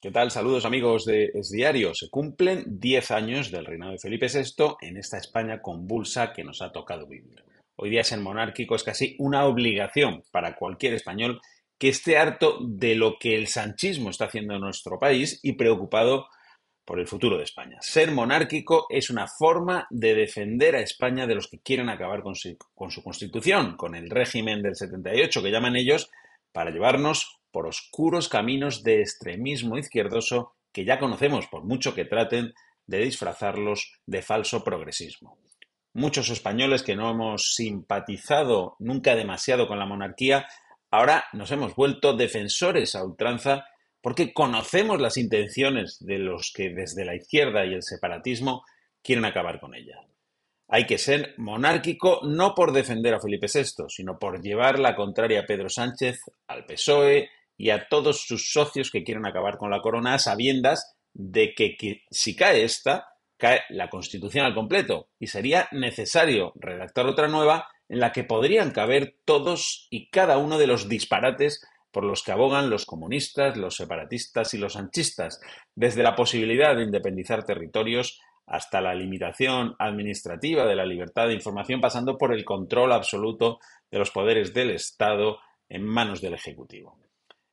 ¿Qué tal? Saludos amigos de Es Diario. Se cumplen 10 años del reinado de Felipe VI en esta España convulsa que nos ha tocado vivir. Hoy día ser monárquico es casi una obligación para cualquier español que esté harto de lo que el sanchismo está haciendo en nuestro país y preocupado por el futuro de España. Ser monárquico es una forma de defender a España de los que quieren acabar con su, con su constitución, con el régimen del 78 que llaman ellos, para llevarnos por oscuros caminos de extremismo izquierdoso que ya conocemos, por mucho que traten de disfrazarlos de falso progresismo. Muchos españoles que no hemos simpatizado nunca demasiado con la monarquía, ahora nos hemos vuelto defensores a ultranza porque conocemos las intenciones de los que desde la izquierda y el separatismo quieren acabar con ella. Hay que ser monárquico no por defender a Felipe VI, sino por llevar la contraria a Pedro Sánchez, al PSOE, y a todos sus socios que quieren acabar con la corona sabiendas de que, que si cae esta, cae la Constitución al completo y sería necesario redactar otra nueva en la que podrían caber todos y cada uno de los disparates por los que abogan los comunistas, los separatistas y los anchistas, desde la posibilidad de independizar territorios hasta la limitación administrativa de la libertad de información, pasando por el control absoluto de los poderes del Estado en manos del Ejecutivo.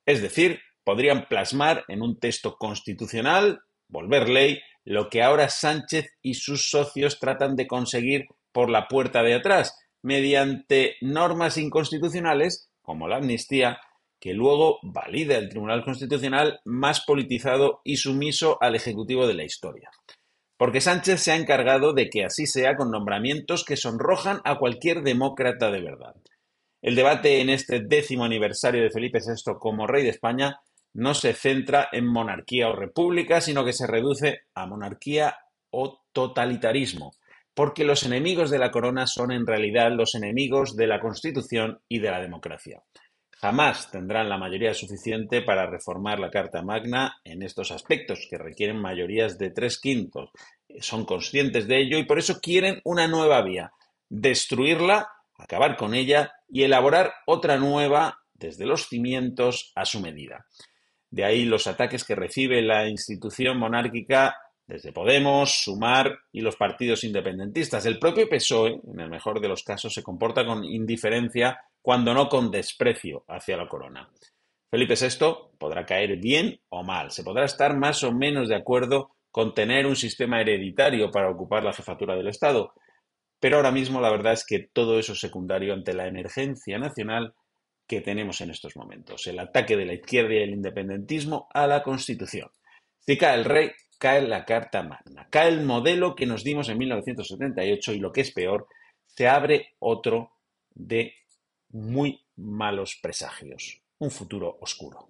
Es decir, podrían plasmar en un texto constitucional, volver ley, lo que ahora Sánchez y sus socios tratan de conseguir por la puerta de atrás, mediante normas inconstitucionales, como la amnistía, que luego valida el Tribunal Constitucional más politizado y sumiso al Ejecutivo de la historia. Porque Sánchez se ha encargado de que así sea con nombramientos que sonrojan a cualquier demócrata de verdad. El debate en este décimo aniversario de Felipe VI como rey de España no se centra en monarquía o república, sino que se reduce a monarquía o totalitarismo, porque los enemigos de la corona son en realidad los enemigos de la Constitución y de la democracia. Jamás tendrán la mayoría suficiente para reformar la Carta Magna en estos aspectos que requieren mayorías de tres quintos. Son conscientes de ello y por eso quieren una nueva vía, destruirla acabar con ella y elaborar otra nueva desde los cimientos a su medida. De ahí los ataques que recibe la institución monárquica desde Podemos, Sumar y los partidos independentistas. El propio PSOE, en el mejor de los casos, se comporta con indiferencia cuando no con desprecio hacia la corona. Felipe VI podrá caer bien o mal, se podrá estar más o menos de acuerdo con tener un sistema hereditario para ocupar la jefatura del Estado, pero ahora mismo la verdad es que todo eso es secundario ante la emergencia nacional que tenemos en estos momentos, el ataque de la izquierda y el independentismo a la Constitución. Si cae el rey, cae la Carta Magna, cae el modelo que nos dimos en 1978 y lo que es peor, se abre otro de muy malos presagios, un futuro oscuro.